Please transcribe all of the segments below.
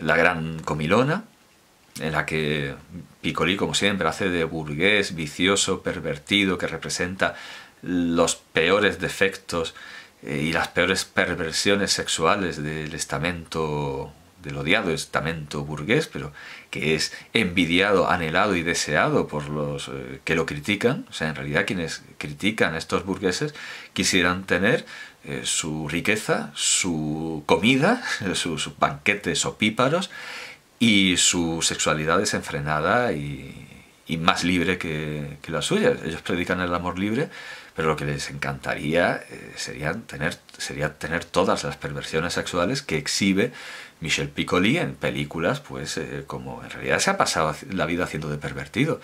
la gran comilona, en la que Piccoli, como siempre, hace de burgués, vicioso, pervertido, que representa los peores defectos eh, y las peores perversiones sexuales del estamento del odiado estamento burgués, pero que es envidiado, anhelado y deseado por los eh, que lo critican. O sea, en realidad quienes critican a estos burgueses quisieran tener eh, su riqueza, su comida, sus banquetes opíparos... y su sexualidad desenfrenada y, más libre que la suya. Ellos predican el amor libre, pero lo que les encantaría eh, tener, sería tener todas las perversiones sexuales que exhibe Michel Piccoli en películas, pues eh, como en realidad se ha pasado la vida haciendo de pervertido.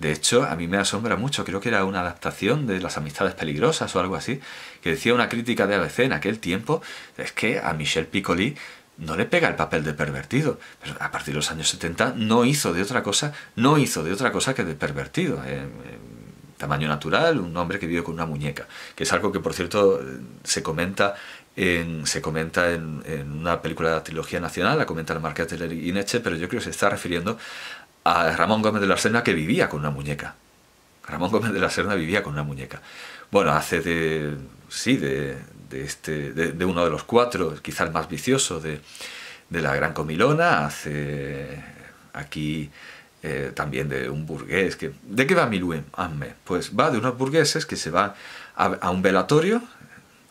De hecho, a mí me asombra mucho, creo que era una adaptación de Las Amistades Peligrosas o algo así, que decía una crítica de ABC en aquel tiempo, es que a Michel Piccoli no le pega el papel de pervertido. Pero a partir de los años 70 no hizo de otra cosa, no hizo de otra cosa que de pervertido tamaño natural, un hombre que vive con una muñeca, que es algo que por cierto eh, se comenta en, se comenta en, una película de la trilogía nacional, la comenta el Marqués de Ineche, pero yo creo que se está refiriendo a Ramón Gómez de la Serna que vivía con una muñeca. Ramón Gómez de la Serna vivía con una muñeca. Bueno, hace de, sí, de, este, de, uno de los cuatro, quizá el más vicioso de, de la Gran Comilona, hace aquí eh, también de un burgués. Que, ¿De qué va Miluem? Pues va de unos burgueses que se van a, un velatorio,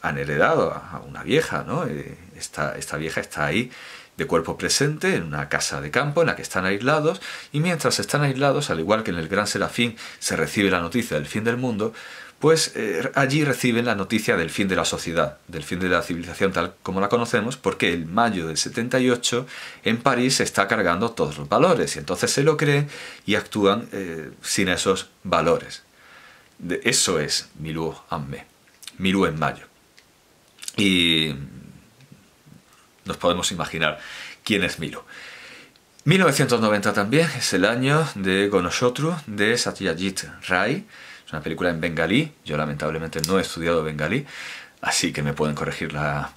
han heredado a, una vieja, ¿no? Eh, esta, esta vieja está ahí de cuerpo presente en una casa de campo en la que están aislados y mientras están aislados, al igual que en el Gran Serafín se recibe la noticia del fin del mundo, pues eh, allí reciben la noticia del fin de la sociedad, del fin de la civilización tal como la conocemos, porque el mayo del 78 en París se está cargando todos los valores y entonces se lo creen y actúan eh, sin esos valores. eso es Milú Amé... Milú en mayo. Y nos podemos imaginar quién es Milú. 1990 también es el año de Gonoshotru de Satyajit Rai... Es una película en bengalí, yo lamentablemente no he estudiado bengalí, así que me pueden corregir la,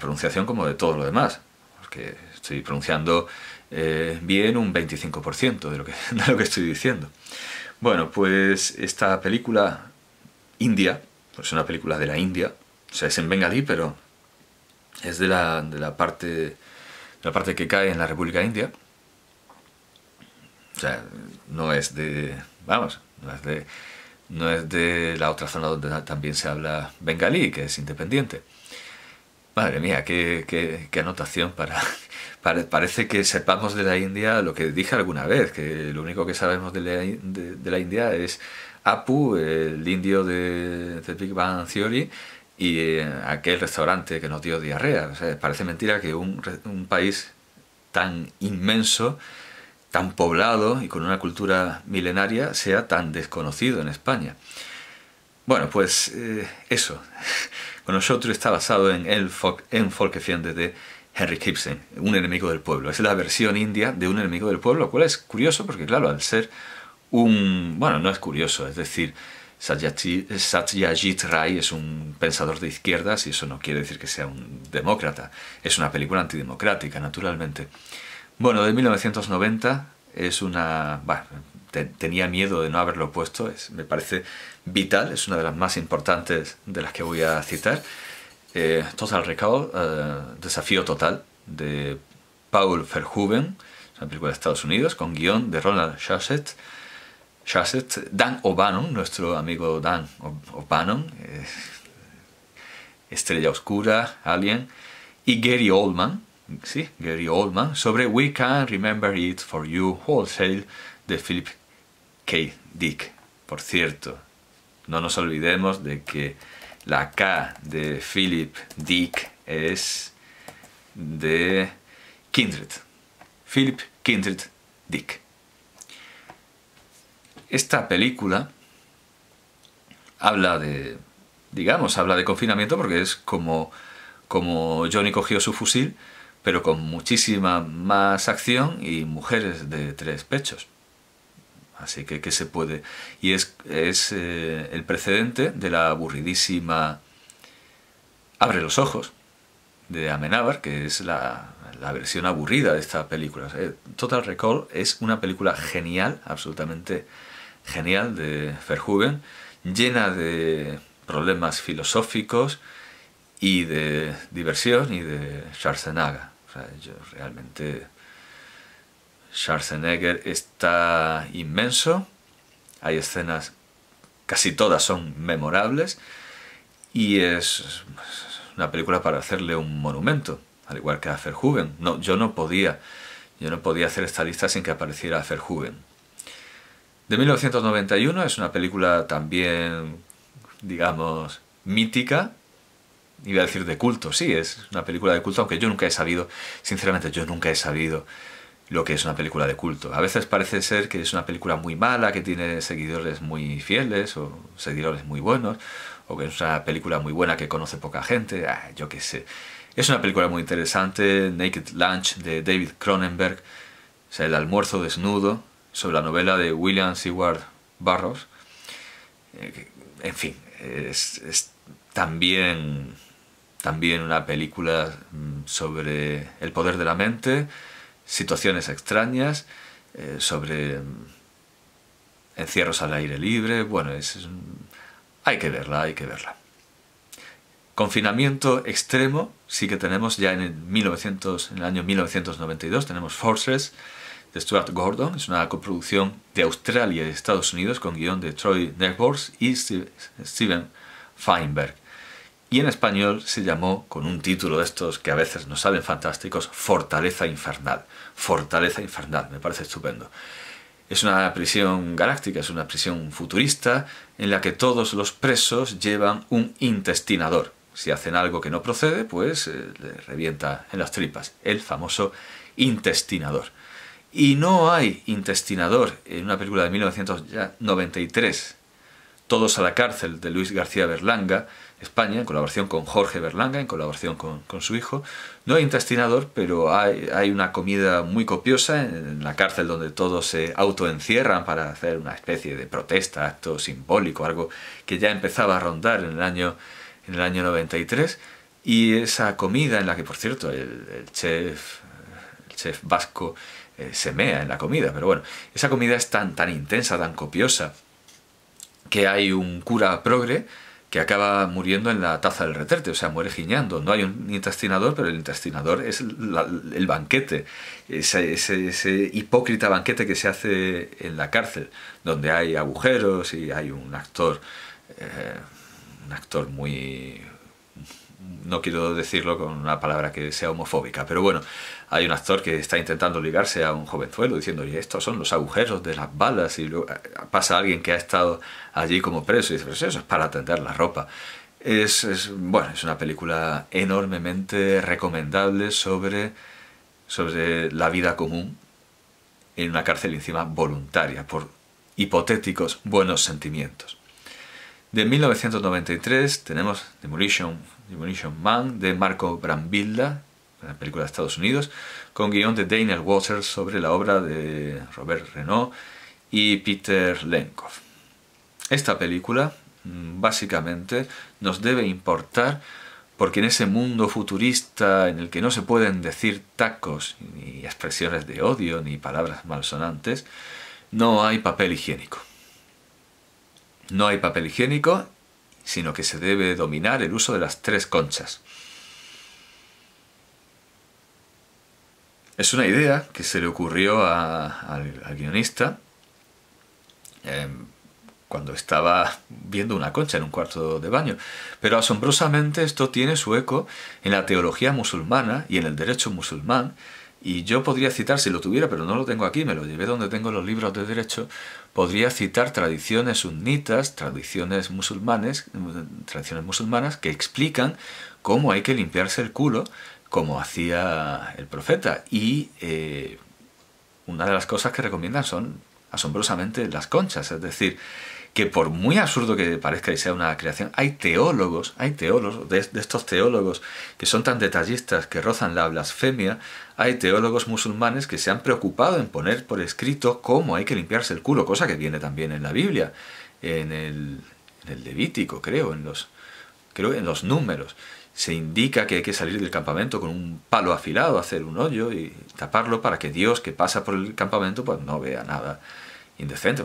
pronunciación como de todo lo demás, porque estoy pronunciando eh, bien un 25% de lo, que, de lo que estoy diciendo. Bueno, pues esta película india, pues es una película de la India, o sea, es en bengalí, pero es de la, de la parte de la parte que cae en la República India. O sea, no es de, vamos, no es de no es de la otra zona donde también se habla bengalí, que es independiente. Madre mía, qué, qué, anotación para, Parece que sepamos de la India lo que dije alguna vez, que lo único que sabemos de la, India es Apu, el indio de, Big Bang Theory, y eh, aquel restaurante que nos dio diarrea. parece mentira que un país tan inmenso tan poblado y con una cultura milenaria sea tan desconocido en España. Bueno, pues eh, eso. Con nosotros está basado en El Folk, fiende de Henry Gibson, un enemigo del pueblo. Es la versión india de un enemigo del pueblo, lo cual es curioso porque, claro, al ser un... Bueno, no es curioso, es decir, Satyajit Rai es un pensador de izquierdas y eso no quiere decir que sea un demócrata. Es una película antidemocrática, naturalmente. Bueno, de 1990 es una... tenía miedo de no haberlo puesto, es, me parece vital, es una de las más importantes de las que voy a citar. Eh, Total Recall, eh, Desafío Total, de Paul Verhoeven, es de Estados Unidos, con guión de Ronald Shasset, Dan O'Bannon, nuestro amigo Dan O'Bannon, eh, Estrella Oscura, Alien, y Gary Oldman, Gary Oldman, sobre We Can Remember It For You Wholesale de Philip K. Dick. Por cierto, no nos olvidemos de que la K de Philip Dick es de Kindred. Philip Kindred Dick. Esta película habla de, digamos, habla de confinamiento porque es como, como Johnny cogió su fusil pero con muchísima más acción y mujeres de tres pechos. Así que, ¿qué se puede? Y es, es eh, el precedente de la aburridísima Abre los ojos de Amenábar, que es la, la versión aburrida de esta película. Eh, Total Recall es una película genial, absolutamente genial, de Verhugen, llena de problemas filosóficos y de diversión y de Schwarzenegger. O sea, yo realmente Schwarzenegger está inmenso, hay escenas, casi todas son memorables, y es una película para hacerle un monumento, al igual que a Verhoeven. No, yo no podía, yo no podía hacer esta lista sin que apareciera Verhoeven. De 1991 es una película también, digamos, mítica, iba a decir de culto, sí, es una película de culto, aunque yo nunca he sabido, sinceramente yo nunca he sabido lo que es una película de culto. A veces parece ser que es una película muy mala, que tiene seguidores muy fieles o seguidores muy buenos, o que es una película muy buena que conoce poca gente, ah, yo qué sé. Es una película muy interesante, Naked Lunch de David Cronenberg, o sea, El almuerzo desnudo, sobre la novela de William Seward Barros. Eh, en fin, es también también una película mm, sobre el poder de la mente, situaciones extrañas, eh, sobre mm, encierros al aire libre. Bueno, es, hay que verla, hay que verla. Confinamiento extremo, sí que tenemos ya en el, 1900, en el año 1992, tenemos Forces de Stuart Gordon, es una coproducción de Australia y Estados Unidos con guión de Troy Networks y Steven Feinberg y en español se llamó, con un título de estos que a veces nos salen fantásticos, Fortaleza Infernal. Fortaleza Infernal, me parece estupendo. Es una prisión galáctica, es una prisión futurista en la que todos los presos llevan un intestinador. Si hacen algo que no procede, pues eh, le revienta en las tripas, el famoso intestinador. Y no hay intestinador en una película de 1993 todos a la cárcel de Luis García Berlanga, España, en colaboración con Jorge Berlanga, en colaboración con, su hijo. No hay intestinador, pero hay, una comida muy copiosa en, la cárcel donde todos se autoencierran para hacer una especie de protesta, acto simbólico, algo que ya empezaba a rondar en el año, 93. Y esa comida en la que, por cierto, el, chef, vasco semea eh, se en la comida, pero bueno, esa comida es tan intensa, tan copiosa, que hay un cura progre que acaba muriendo en la taza del retrete, o sea, muere giñando. No hay un intestinador, pero el intestinador es el banquete, ese, hipócrita banquete que se hace en la cárcel, donde hay agujeros y hay un actor, eh, un actor muy no quiero decirlo con una palabra que sea homofóbica, pero bueno, hay un actor que está intentando ligarse a un jovenzuelo diciendo, y estos son los agujeros de las balas, y luego eh, pasa alguien que ha estado allí como preso y dice, pues eso es para tender la ropa. Es, bueno, es una película enormemente recomendable sobre, sobre la vida común en una cárcel encima voluntaria, por hipotéticos buenos sentimientos. De 1993 tenemos Demolition Munition Man de Marco Brambilla, una película de Estados Unidos, con guión de Daniel Waters sobre la obra de Robert Renault y Peter Lenkov. Esta película mm, básicamente nos debe importar porque en ese mundo futurista en el que no se pueden decir tacos, ni expresiones de odio, ni palabras malsonantes, no hay papel higiénico. No hay papel higiénico sino que se debe dominar el uso de las tres conchas. Es una idea que se le ocurrió al, guionista em, cuando estaba viendo una concha en un cuarto de baño, pero asombrosamente esto tiene su eco en la teología musulmana y en el derecho musulmán, y yo podría citar, si lo tuviera, pero no lo tengo aquí, me lo llevé donde tengo los libros de derecho, podría citar tradiciones sunnitas, tradiciones musulmanes, tradiciones musulmanas que explican cómo hay que limpiarse el culo, como hacía el profeta. Y eh, una de las cosas que recomiendan son asombrosamente las conchas, es decir, que por muy absurdo que parezca y sea una creación, hay teólogos, hay teólogos, de, estos teólogos que son tan detallistas que rozan la blasfemia, hay teólogos musulmanes que se han preocupado en poner por escrito cómo hay que limpiarse el culo, cosa que viene también en la Biblia, en el, en el Levítico, creo, en los, creo, en los números se indica que hay que salir del campamento con un palo afilado, hacer un hoyo y taparlo para que Dios que pasa por el campamento pues no vea nada indecente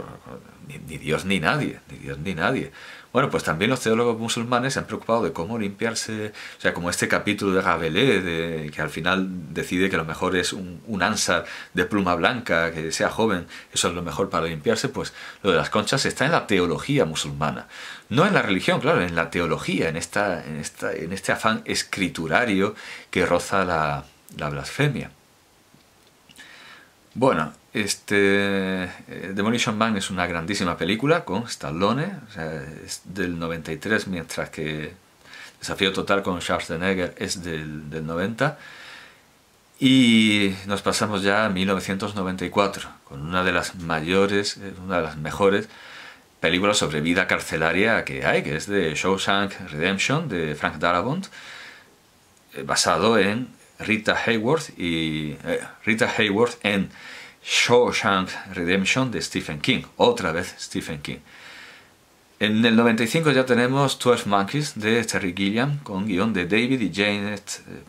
ni, Dios ni nadie, ni Dios ni nadie. Bueno, pues también los teólogos musulmanes se han preocupado de cómo limpiarse, o sea, como este capítulo de Rabelais, que al final decide que lo mejor es un, un ansar de pluma blanca, que sea joven, eso es lo mejor para limpiarse, pues lo de las conchas está en la teología musulmana. No en la religión, claro, en la teología, en, esta, en, esta, en este afán escriturario que roza la, la blasfemia. Bueno, este, eh, Demolition Man es una grandísima película con Stallone, es del 93, mientras que Desafío Total con Schwarzenegger es del, 90. Y nos pasamos ya a 1994, con una de las mayores, eh, una de las mejores películas sobre vida carcelaria que hay, que es de Shawshank Redemption, de Frank Darabont, eh, basado en Rita Hayworth y... Rita Hayworth en Shawshank Redemption de Stephen King, otra vez Stephen King. En el 95 ya tenemos 12 Monkeys de Terry Gilliam con guión de David y Janet eh,